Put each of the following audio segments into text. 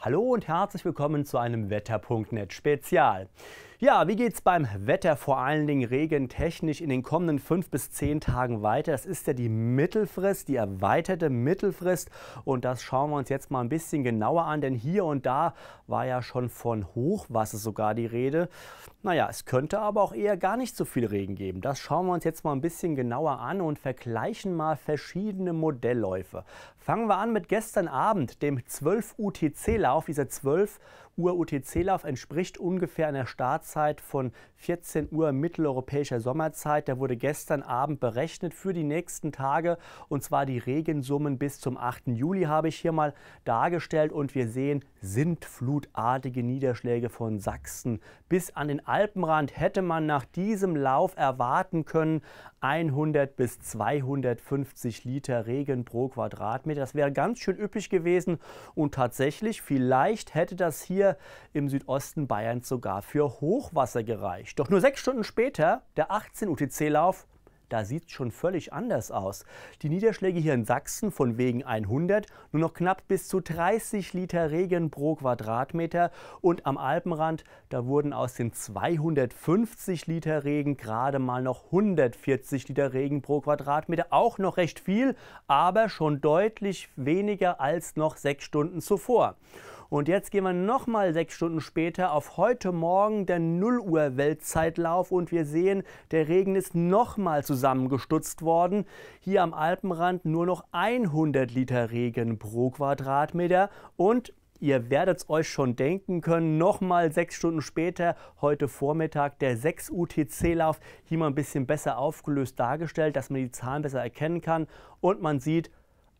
Hallo und herzlich willkommen zu einem Wetter.net Spezial. Ja, wie geht's beim Wetter, vor allen Dingen regentechnisch, in den kommenden fünf bis zehn Tagen weiter? Das ist ja die Mittelfrist, die erweiterte Mittelfrist. Und das schauen wir uns jetzt mal ein bisschen genauer an, denn hier und da war ja schon von Hochwasser sogar die Rede. Naja, es könnte aber auch eher gar nicht so viel Regen geben. Das schauen wir uns jetzt mal ein bisschen genauer an und vergleichen mal verschiedene Modellläufe. Fangen wir an mit gestern Abend, dem 12 UTC-Lauf, dieser 12 Uhr UTC-Lauf entspricht ungefähr einer Startzeit von 14 Uhr mitteleuropäischer Sommerzeit. Der wurde gestern Abend berechnet für die nächsten Tage und zwar die Regensummen bis zum 8. Juli habe ich hier mal dargestellt und wir sehen sind flutartige Niederschläge von Sachsen bis an den Alpenrand hätte man nach diesem Lauf erwarten können 100 bis 250 Liter Regen pro Quadratmeter. Das wäre ganz schön üppig gewesen und tatsächlich vielleicht hätte das hier im Südosten Bayerns sogar für Hochwasser gereicht. Doch nur sechs Stunden später, der 18 UTC-Lauf, da sieht es schon völlig anders aus. Die Niederschläge hier in Sachsen von wegen 100, nur noch knapp bis zu 30 Liter Regen pro Quadratmeter. Und am Alpenrand, da wurden aus den 250 Liter Regen gerade mal noch 140 Liter Regen pro Quadratmeter. Auch noch recht viel, aber schon deutlich weniger als noch sechs Stunden zuvor. Und jetzt gehen wir nochmal sechs Stunden später auf heute Morgen der 0 Uhr Weltzeitlauf und wir sehen, der Regen ist nochmal zusammengestutzt worden. Hier am Alpenrand nur noch 100 Liter Regen pro Quadratmeter und Ihr werdet es euch schon denken können, nochmal sechs Stunden später, heute Vormittag, der 6 UTC-Lauf, hier mal ein bisschen besser aufgelöst dargestellt, dass man die Zahlen besser erkennen kann. Und man sieht,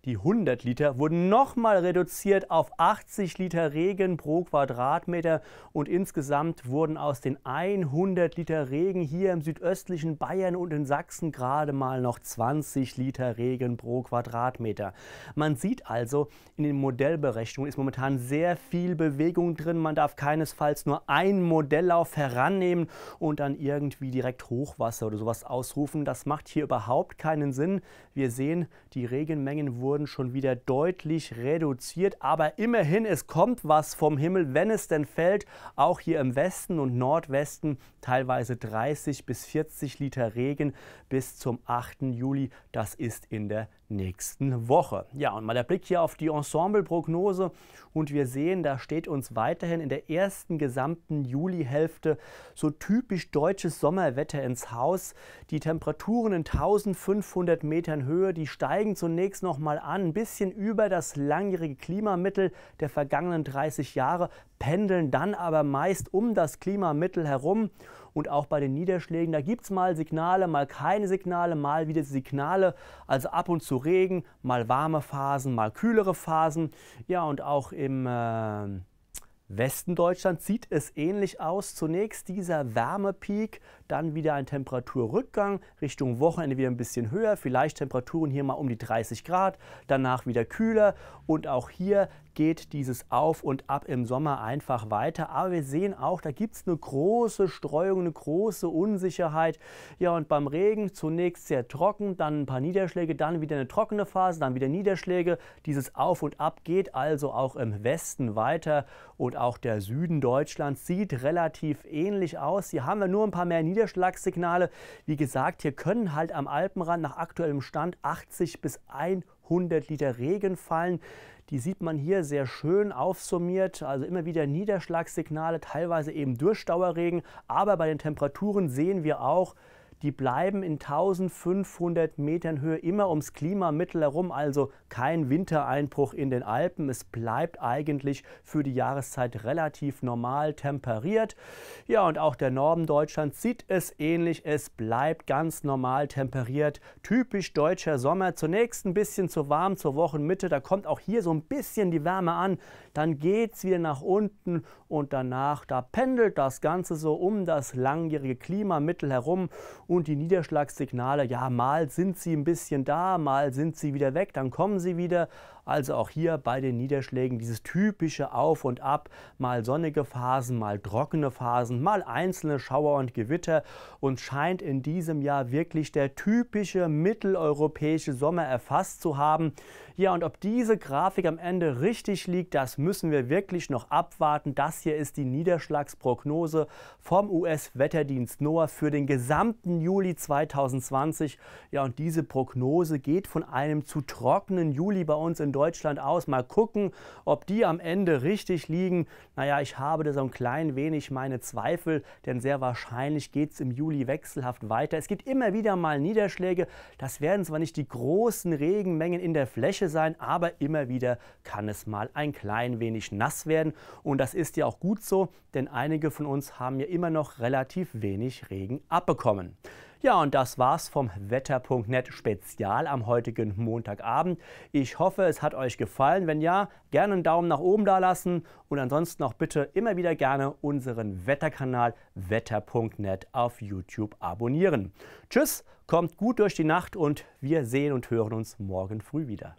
die 100 Liter wurden nochmal reduziert auf 80 Liter Regen pro Quadratmeter und insgesamt wurden aus den 100 Liter Regen hier im südöstlichen Bayern und in Sachsen gerade mal noch 20 Liter Regen pro Quadratmeter. Man sieht also, in den Modellberechnungen ist momentan sehr viel Bewegung drin. Man darf keinesfalls nur einen Modelllauf herannehmen und dann irgendwie direkt Hochwasser oder sowas ausrufen. Das macht hier überhaupt keinen Sinn. Wir sehen, die Regenmengen wurden wurden schon wieder deutlich reduziert. Aber immerhin, es kommt was vom Himmel, wenn es denn fällt. Auch hier im Westen und Nordwesten teilweise 30 bis 40 Liter Regen bis zum 8. Juli. Das ist in der nächsten Woche. Ja, und mal der Blick hier auf die Ensemble-Prognose und wir sehen, da steht uns weiterhin in der ersten gesamten Julihälfte so typisch deutsches Sommerwetter ins Haus. Die Temperaturen in 1500 Metern Höhe, die steigen zunächst nochmal an, ein bisschen über das langjährige Klimamittel der vergangenen 30 Jahre, pendeln dann aber meist um das Klimamittel herum und auch bei den Niederschlägen. Da gibt es mal Signale, mal keine Signale, mal wieder Signale. Also ab und zu Regen, mal warme Phasen, mal kühlere Phasen. Ja, und auch im äh, Westen Deutschlands sieht es ähnlich aus. Zunächst dieser Wärmepeak dann wieder ein Temperaturrückgang, Richtung Wochenende wieder ein bisschen höher, vielleicht Temperaturen hier mal um die 30 Grad, danach wieder kühler und auch hier geht dieses Auf und Ab im Sommer einfach weiter. Aber wir sehen auch, da gibt es eine große Streuung, eine große Unsicherheit. Ja, und beim Regen zunächst sehr trocken, dann ein paar Niederschläge, dann wieder eine trockene Phase, dann wieder Niederschläge. Dieses Auf und Ab geht also auch im Westen weiter und auch der Süden Deutschlands sieht relativ ähnlich aus. Hier haben wir nur ein paar mehr Niederschläge Niederschlagssignale. Wie gesagt, hier können halt am Alpenrand nach aktuellem Stand 80 bis 100 Liter Regen fallen. Die sieht man hier sehr schön aufsummiert. Also immer wieder Niederschlagssignale, teilweise eben Durchdauerregen. Aber bei den Temperaturen sehen wir auch, die bleiben in 1500 Metern Höhe immer ums Klimamittel herum, also kein Wintereinbruch in den Alpen. Es bleibt eigentlich für die Jahreszeit relativ normal temperiert. Ja, und auch der Norden Deutschlands sieht es ähnlich. Es bleibt ganz normal temperiert. Typisch deutscher Sommer. Zunächst ein bisschen zu warm zur Wochenmitte. Da kommt auch hier so ein bisschen die Wärme an. Dann geht es wieder nach unten und danach, da pendelt das Ganze so um das langjährige Klimamittel herum und die Niederschlagssignale, ja, mal sind sie ein bisschen da, mal sind sie wieder weg, dann kommen sie wieder. Also auch hier bei den Niederschlägen dieses typische Auf und Ab, mal sonnige Phasen, mal trockene Phasen, mal einzelne Schauer und Gewitter und scheint in diesem Jahr wirklich der typische mitteleuropäische Sommer erfasst zu haben. Ja, und ob diese Grafik am Ende richtig liegt, das müssen wir wirklich noch abwarten. Das hier ist die Niederschlagsprognose vom US-Wetterdienst NOAA für den gesamten Juli 2020. Ja, und diese Prognose geht von einem zu trockenen Juli bei uns in Deutschland aus. Mal gucken, ob die am Ende richtig liegen. Naja, ich habe da so ein klein wenig meine Zweifel, denn sehr wahrscheinlich geht es im Juli wechselhaft weiter. Es gibt immer wieder mal Niederschläge. Das werden zwar nicht die großen Regenmengen in der Fläche sein, aber immer wieder kann es mal ein klein wenig nass werden. Und das ist ja auch gut so, denn einige von uns haben ja immer noch relativ wenig Regen abbekommen. Ja, und das war's vom Wetter.net Spezial am heutigen Montagabend. Ich hoffe, es hat euch gefallen. Wenn ja, gerne einen Daumen nach oben da lassen und ansonsten auch bitte immer wieder gerne unseren Wetterkanal Wetter.net auf YouTube abonnieren. Tschüss, kommt gut durch die Nacht und wir sehen und hören uns morgen früh wieder.